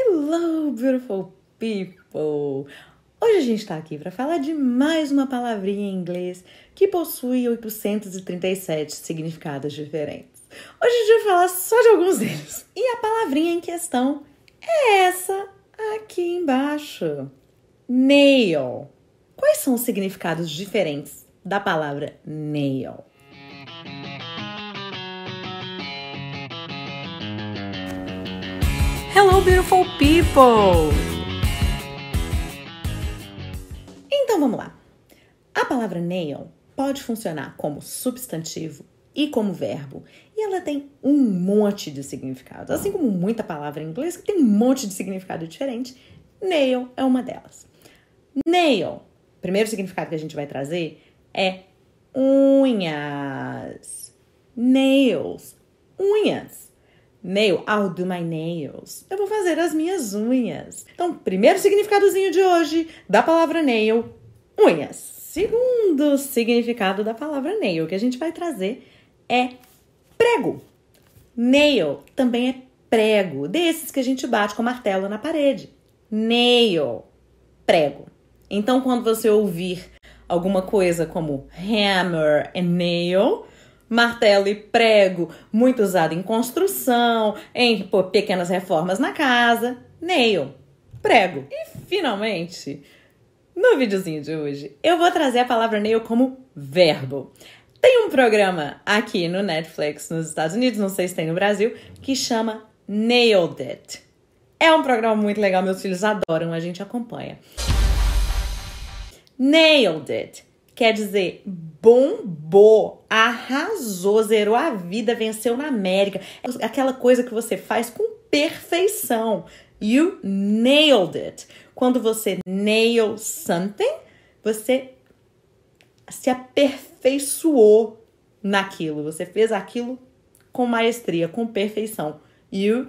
Hello, beautiful people! Hoje a gente está aqui para falar de mais uma palavrinha em inglês que possui 837 significados diferentes. Hoje a gente vai falar só de alguns deles. E a palavrinha em questão é essa aqui embaixo: nail. Quais são os significados diferentes da palavra nail? Hello, beautiful people! Então vamos lá. A palavra nail pode funcionar como substantivo e como verbo, e ela tem um monte de significados. Assim como muita palavra em inglês que tem um monte de significado diferente, nail é uma delas. Nail, primeiro significado que a gente vai trazer é unhas. Nails, unhas nail, I'll do my nails. Eu vou fazer as minhas unhas. Então, primeiro significadozinho de hoje da palavra nail, unhas. Segundo significado da palavra nail que a gente vai trazer é prego. Nail também é prego, desses que a gente bate com martelo na parede. Nail, prego. Então, quando você ouvir alguma coisa como hammer and nail, martelo e prego, muito usado em construção, em pô, pequenas reformas na casa, nail, prego. E finalmente, no videozinho de hoje, eu vou trazer a palavra nail como verbo. Tem um programa aqui no Netflix nos Estados Unidos, não sei se tem no Brasil, que chama Nailed It. É um programa muito legal, meus filhos adoram, a gente acompanha. Nailed It quer dizer bombou, arrasou, zerou a vida, venceu na América. aquela coisa que você faz com perfeição. You nailed it. Quando você nail something, você se aperfeiçoou naquilo. Você fez aquilo com maestria, com perfeição. You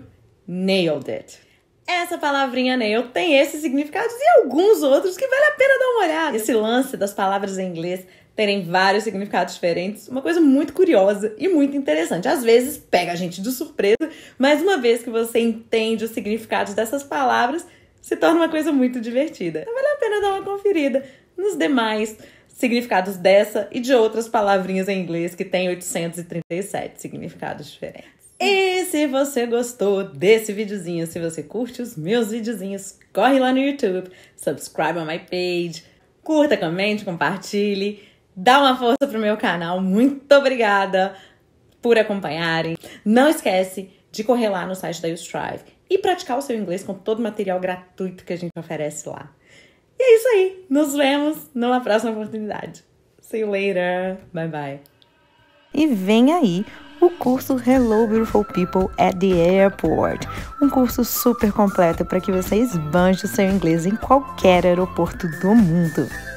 nailed it essa palavrinha nail né? tem esses significados e alguns outros que vale a pena dar uma olhada. Esse lance das palavras em inglês terem vários significados diferentes, uma coisa muito curiosa e muito interessante. Às vezes pega a gente de surpresa, mas uma vez que você entende os significados dessas palavras, se torna uma coisa muito divertida. Então vale a pena dar uma conferida nos demais significados dessa e de outras palavrinhas em inglês que tem 837 significados diferentes. E se você gostou desse videozinho, se você curte os meus videozinhos, corre lá no YouTube, subscribe a my page, curta, comente, compartilhe, dá uma força pro meu canal. Muito obrigada por acompanharem. Não esquece de correr lá no site da YouStrive e praticar o seu inglês com todo o material gratuito que a gente oferece lá. E é isso aí. Nos vemos numa próxima oportunidade. See you later. Bye bye. E vem aí o curso Hello Beautiful People at the Airport. Um curso super completo para que você esbanje o seu inglês em qualquer aeroporto do mundo.